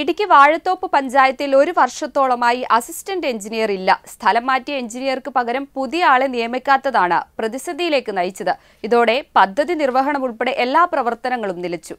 ഇടുക്കി വാഴത്തോപ്പ് പഞ്ചായത്തിൽ ഒരു വർഷത്തോളമായി അസിസ്റ്റന്റ് എഞ്ചിനീയർ ഇല്ല സ്ഥലം മാറ്റിയ എഞ്ചിനീയർക്ക് പകരം പുതിയ ആളെ നിയമിക്കാത്തതാണ് പ്രതിസന്ധിയിലേക്ക് നയിച്ചത് ഇതോടെ പദ്ധതി നിർവഹണം ഉൾപ്പെടെ എല്ലാ പ്രവർത്തനങ്ങളും നിലച്ചു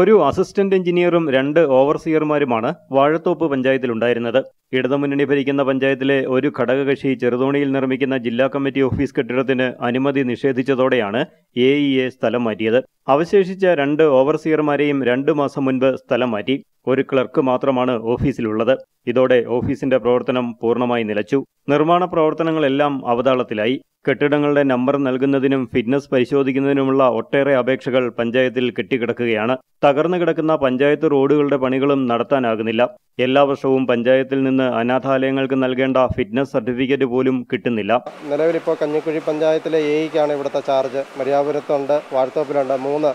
ഒരു അസിസ്റ്റന്റ് എഞ്ചിനീയറും രണ്ട് ഓവർസിയർമാരുമാണ് വാഴത്തോപ്പ് പഞ്ചായത്തിലുണ്ടായിരുന്നത് ഇടതുമുന്നണി ഭരിക്കുന്ന പഞ്ചായത്തിലെ ഒരു ഘടകകക്ഷി ചെറുതോണിയിൽ നിർമ്മിക്കുന്ന ജില്ലാ കമ്മിറ്റി ഓഫീസ് കെട്ടിടത്തിന് അനുമതി നിഷേധിച്ചതോടെയാണ് എ ഇ എ സ്ഥലം മാറ്റിയത് അവശേഷിച്ച രണ്ട് ഓവർസിയർമാരെയും രണ്ടു മാസം മുൻപ് സ്ഥലം മാറ്റി ഒരു ക്ലർക്ക് മാത്രമാണ് ഓഫീസിലുള്ളത് ഇതോടെ ഓഫീസിന്റെ പ്രവർത്തനം പൂർണ്ണമായി നിലച്ചു നിർമ്മാണ പ്രവർത്തനങ്ങളെല്ലാം അവതാളത്തിലായി കെട്ടിടങ്ങളുടെ നമ്പർ നൽകുന്നതിനും ഫിറ്റ്നസ് പരിശോധിക്കുന്നതിനുമുള്ള ഒട്ടേറെ അപേക്ഷകൾ പഞ്ചായത്തിൽ കെട്ടിക്കിടക്കുകയാണ് തകർന്നു കിടക്കുന്ന പഞ്ചായത്ത് റോഡുകളുടെ പണികളും നടത്താനാകുന്നില്ല എല്ലാ വർഷവും പഞ്ചായത്തിൽ നിന്ന് അനാഥാലയങ്ങൾക്ക് നൽകേണ്ട ഫിറ്റ്നസ് സർട്ടിഫിക്കറ്റ് പോലും കിട്ടുന്നില്ല നിലവിലിപ്പോൾ കഞ്ഞിക്കുഴി പഞ്ചായത്തിലെ എയ്ക്കാണ് e ഇവിടുത്തെ ചാർജ് മര്യാപുരത്തുണ്ട് വാഴത്തോപ്പിലുണ്ട് മൂന്ന്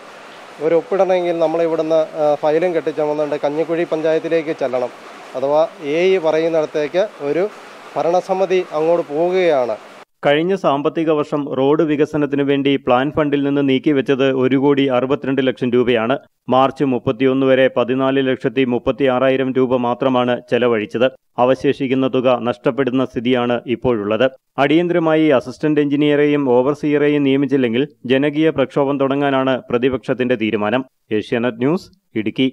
ഒരു ഒപ്പിടണമെങ്കിൽ നമ്മൾ ഇവിടുന്ന് ഫയലും കെട്ടിച്ചമന്നുണ്ട് കഞ്ഞിക്കുഴി പഞ്ചായത്തിലേക്ക് ചെല്ലണം അഥവാ എ ഇ e പറയുന്നിടത്തേക്ക് ഒരു ഭരണസമിതി അങ്ങോട്ട് പോവുകയാണ് കഴിഞ്ഞ സാമ്പത്തിക വർഷം റോഡ് വികസനത്തിനു വേണ്ടി പ്ലാൻ ഫണ്ടിൽ നിന്ന് നീക്കിവെച്ചത് ഒരു കോടി അറുപത്തിരണ്ട് ലക്ഷം രൂപയാണ് മാർച്ച് മുപ്പത്തിയൊന്ന് വരെ പതിനാല് ലക്ഷത്തി മുപ്പത്തി ആറായിരം രൂപ മാത്രമാണ് ചെലവഴിച്ചത് അവശേഷിക്കുന്ന തുക നഷ്ടപ്പെടുന്ന സ്ഥിതിയാണ് ഇപ്പോഴുള്ളത് അടിയന്തരമായി അസിസ്റ്റന്റ് എഞ്ചിനീയറെയും ഓവർസീയറെയും നിയമിച്ചില്ലെങ്കിൽ ജനകീയ പ്രക്ഷോഭം തുടങ്ങാനാണ് പ്രതിപക്ഷത്തിന്റെ തീരുമാനം ഏഷ്യാനെറ്റ് ന്യൂസ് ഇടുക്കി